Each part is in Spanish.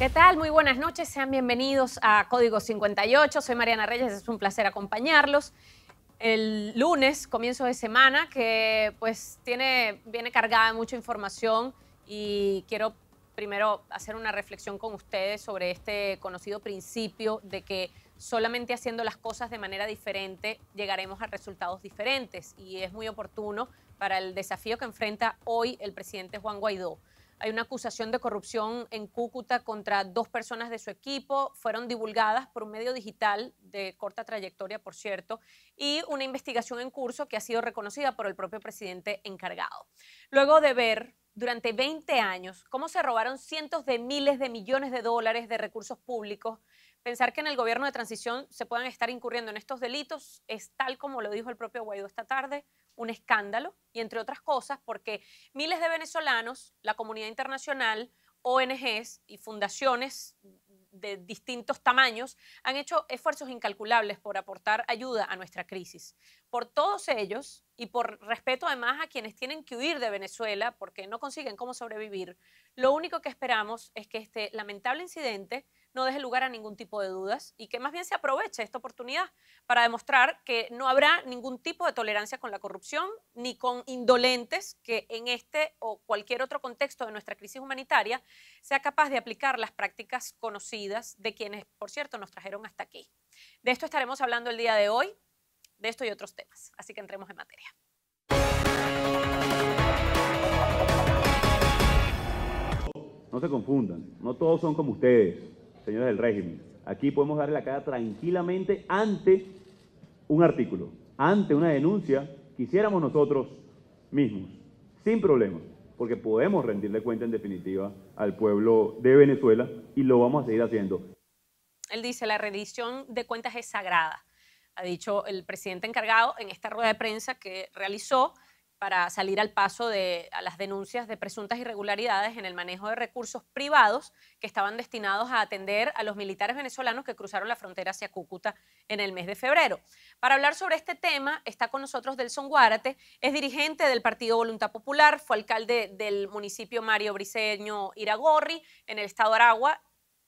¿Qué tal? Muy buenas noches, sean bienvenidos a Código 58. Soy Mariana Reyes, es un placer acompañarlos. El lunes, comienzo de semana, que pues tiene, viene cargada mucha información y quiero primero hacer una reflexión con ustedes sobre este conocido principio de que solamente haciendo las cosas de manera diferente llegaremos a resultados diferentes y es muy oportuno para el desafío que enfrenta hoy el presidente Juan Guaidó. Hay una acusación de corrupción en Cúcuta contra dos personas de su equipo. Fueron divulgadas por un medio digital de corta trayectoria, por cierto, y una investigación en curso que ha sido reconocida por el propio presidente encargado. Luego de ver durante 20 años cómo se robaron cientos de miles de millones de dólares de recursos públicos Pensar que en el gobierno de transición se puedan estar incurriendo en estos delitos es tal como lo dijo el propio Guaidó esta tarde, un escándalo y entre otras cosas porque miles de venezolanos, la comunidad internacional, ONGs y fundaciones de distintos tamaños han hecho esfuerzos incalculables por aportar ayuda a nuestra crisis. Por todos ellos y por respeto además a quienes tienen que huir de Venezuela porque no consiguen cómo sobrevivir, lo único que esperamos es que este lamentable incidente no deje lugar a ningún tipo de dudas y que más bien se aproveche esta oportunidad para demostrar que no habrá ningún tipo de tolerancia con la corrupción ni con indolentes que en este o cualquier otro contexto de nuestra crisis humanitaria sea capaz de aplicar las prácticas conocidas de quienes, por cierto, nos trajeron hasta aquí. De esto estaremos hablando el día de hoy, de esto y otros temas. Así que entremos en materia. No se confundan, no todos son como ustedes señores del régimen. Aquí podemos darle la cara tranquilamente ante un artículo, ante una denuncia que hiciéramos nosotros mismos, sin problemas, porque podemos rendirle cuenta en definitiva al pueblo de Venezuela y lo vamos a seguir haciendo. Él dice, la rendición de cuentas es sagrada, ha dicho el presidente encargado en esta rueda de prensa que realizó para salir al paso de las denuncias de presuntas irregularidades en el manejo de recursos privados que estaban destinados a atender a los militares venezolanos que cruzaron la frontera hacia Cúcuta en el mes de febrero. Para hablar sobre este tema está con nosotros Delson Guárate, es dirigente del Partido Voluntad Popular, fue alcalde del municipio Mario Briceño Iragorri en el estado Aragua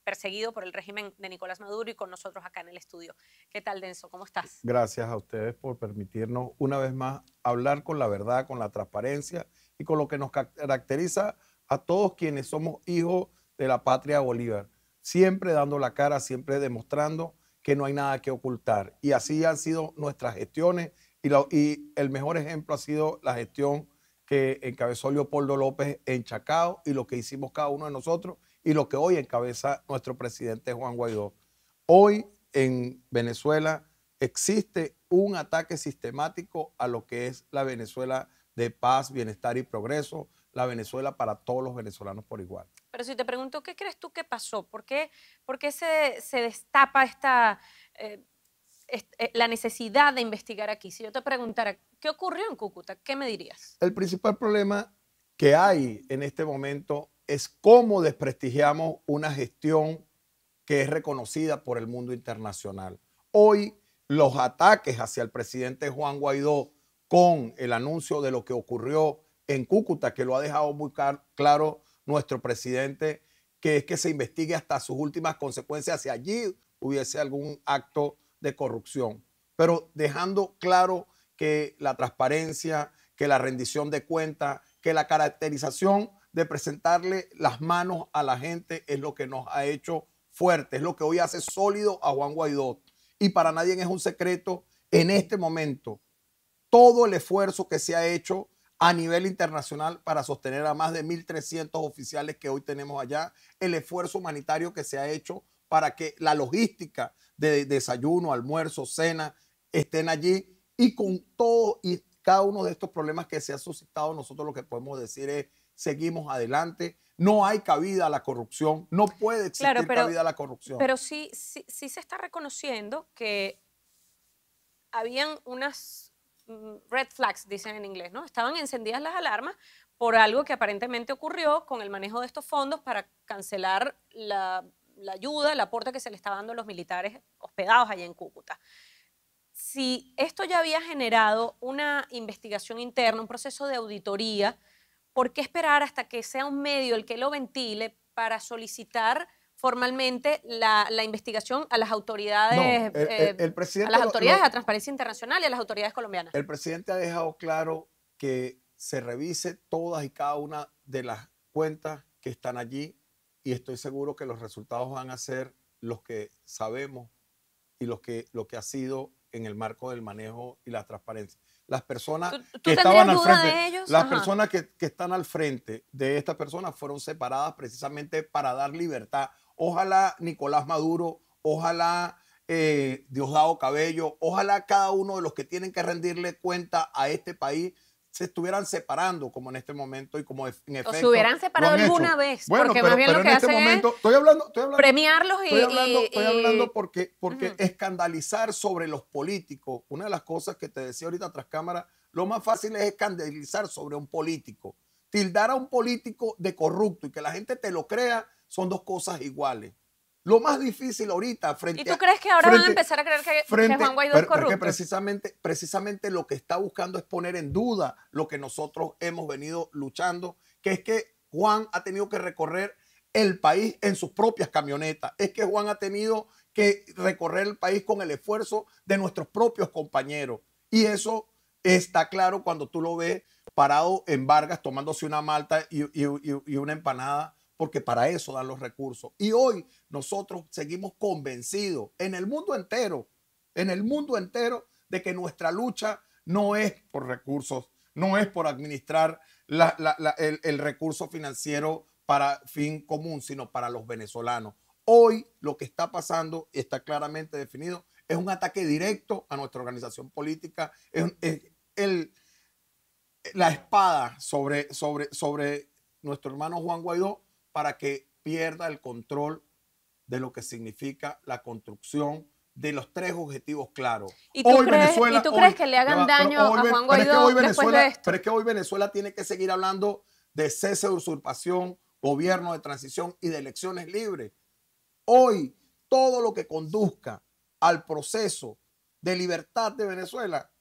perseguido por el régimen de Nicolás Maduro y con nosotros acá en el estudio. ¿Qué tal, Denso? ¿Cómo estás? Gracias a ustedes por permitirnos una vez más hablar con la verdad, con la transparencia y con lo que nos caracteriza a todos quienes somos hijos de la patria Bolívar. Siempre dando la cara, siempre demostrando que no hay nada que ocultar. Y así han sido nuestras gestiones y, y el mejor ejemplo ha sido la gestión que encabezó Leopoldo López en Chacao y lo que hicimos cada uno de nosotros y lo que hoy encabeza nuestro presidente Juan Guaidó. Hoy en Venezuela existe un ataque sistemático a lo que es la Venezuela de paz, bienestar y progreso, la Venezuela para todos los venezolanos por igual. Pero si te pregunto, ¿qué crees tú que pasó? ¿Por qué, se, destapa esta, eh, eh, la necesidad de investigar aquí? Si yo te preguntara, ¿qué ocurrió en Cúcuta? ¿Qué me dirías? El principal problema que hay en este momento es cómo desprestigiamos una gestión que es reconocida por el mundo internacional. Hoy los ataques hacia el presidente Juan Guaidó con el anuncio de lo que ocurrió en Cúcuta, que lo ha dejado muy claro nuestro presidente, que es que se investigue hasta sus últimas consecuencias si allí hubiese algún acto de corrupción. Pero dejando claro que la transparencia, que la rendición de cuentas, que la caracterización de presentarle las manos a la gente es lo que nos ha hecho fuerte, es lo que hoy hace sólido a Juan Guaidó. Y para nadie es un secreto en este momento todo el esfuerzo que se ha hecho a nivel internacional para sostener a más de 1.300 oficiales que hoy tenemos allá, el esfuerzo humanitario que se ha hecho para que la logística de desayuno, almuerzo, cena estén allí y con todo y cada uno de estos problemas que se ha suscitado, nosotros lo que podemos decir es seguimos adelante. No hay cabida a la corrupción, no puede existir cabida a la corrupción. Pero sí, sí, se está reconociendo que habían unas mm, red flags, dicen en inglés, ¿no? Estaban encendidas las alarmas por algo que aparentemente ocurrió con el manejo de estos fondos para cancelar la, ayuda, el aporte que se le estaba dando a los militares hospedados allá en Cúcuta. Si esto ya había generado una investigación interna, un proceso de auditoría, ¿por qué esperar hasta que sea un medio el que lo ventile para solicitar formalmente la, investigación a las autoridades, eh, a las autoridades Transparencia Internacional y a las autoridades colombianas? El presidente ha dejado claro que se revise todas y cada una de las cuentas que están allí y estoy seguro que los resultados van a ser los que sabemos y los que, lo que ha sido en el marco del manejo y la transparencia. Las personas que estaban al frente, las personas que, están al frente de estas personas fueron separadas precisamente para dar libertad. Ojalá Nicolás Maduro, ojalá eh, Diosdado Cabello, ojalá cada uno de los que tienen que rendirle cuenta a este país se estuvieran separando como en este momento y como en efecto. se hubieran separado alguna vez. porque más bien lo que este estoy hablando, premiarlos y estoy hablando, porque, porque escandalizar sobre los políticos, una de las cosas que te decía ahorita tras cámara, lo más fácil es escandalizar sobre un político. Tildar a un político de corrupto y que la gente te lo crea son dos cosas iguales. Lo más difícil ahorita frente a... ¿Y tú crees que ahora van a empezar a creer que, Juan Guaidó es corrupto? Porque precisamente, precisamente lo que está buscando es poner en duda lo que nosotros hemos venido luchando, que es que Juan ha tenido que recorrer el país en sus propias camionetas. Es que Juan ha tenido que recorrer el país con el esfuerzo de nuestros propios compañeros. Y eso está claro cuando tú lo ves parado en Vargas tomándose una malta y una empanada, porque para eso dan los recursos. Y hoy nosotros seguimos convencidos en el mundo entero, en el mundo entero, de que nuestra lucha no es por recursos, no es por administrar el, recurso financiero para fin común, sino para los venezolanos. Hoy lo que está pasando y está claramente definido. Es un ataque directo a nuestra organización política. Es, la espada sobre, sobre nuestro hermano Juan Guaidó para que pierda el control de lo que significa la construcción de los tres objetivos claros. ¿Y tú, hoy crees, Venezuela, que le hagan daño a Juan Guaidó pero Pero es que hoy Venezuela tiene que seguir hablando de cese de usurpación, gobierno de transición y de elecciones libres. Hoy, todo lo que conduzca al proceso de libertad de Venezuela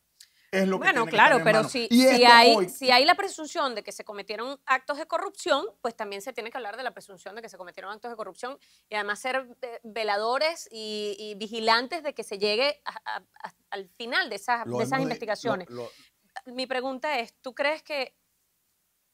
bueno, claro, pero si, si hay, si hay la presunción de que se cometieron actos de corrupción, pues también se tiene que hablar de la presunción de que se cometieron actos de corrupción y además ser eh, veladores y, vigilantes de que se llegue al final de esas, esas investigaciones. Mi pregunta es, ¿tú crees que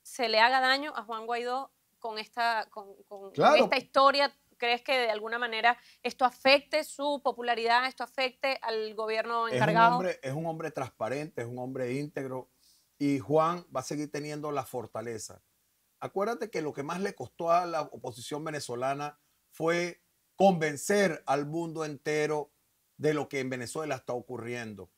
se le haga daño a Juan Guaidó con esta, con, esta historia crees que de alguna manera esto afecte su popularidad, esto afecte al gobierno encargado? Es un hombre, transparente, es un hombre íntegro y Juan va a seguir teniendo la fortaleza. Acuérdate que lo que más le costó a la oposición venezolana fue convencer al mundo entero de lo que en Venezuela está ocurriendo.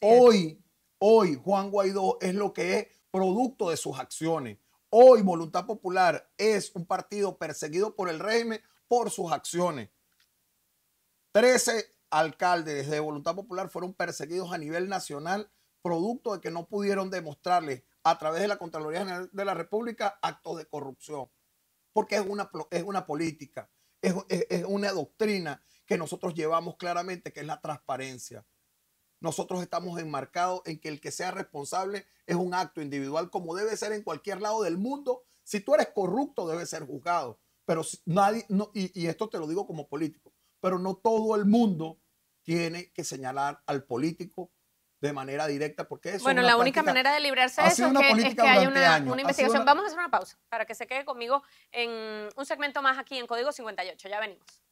hoy, hoy Juan Guaidó es lo que es producto de sus acciones. Hoy Voluntad Popular es un partido perseguido por el régimen por sus acciones. Trece alcaldes de Voluntad Popular fueron perseguidos a nivel nacional, producto de que no pudieron demostrarles a través de la Contraloría General de la República actos de corrupción. Porque es una, es una política, es, es una doctrina que nosotros llevamos claramente, que es la transparencia. Nosotros estamos enmarcados en que el que sea responsable es un acto individual, como debe ser en cualquier lado del mundo. Si tú eres corrupto, debe ser juzgado pero nadie, no, y, y esto te lo digo como político, pero no todo el mundo tiene que señalar al político de manera directa, porque eso Bueno, la única manera de librarse de eso es que, haya una, investigación. Vamos a hacer una pausa para que se quede conmigo en un segmento más aquí en Código 58. Ya venimos.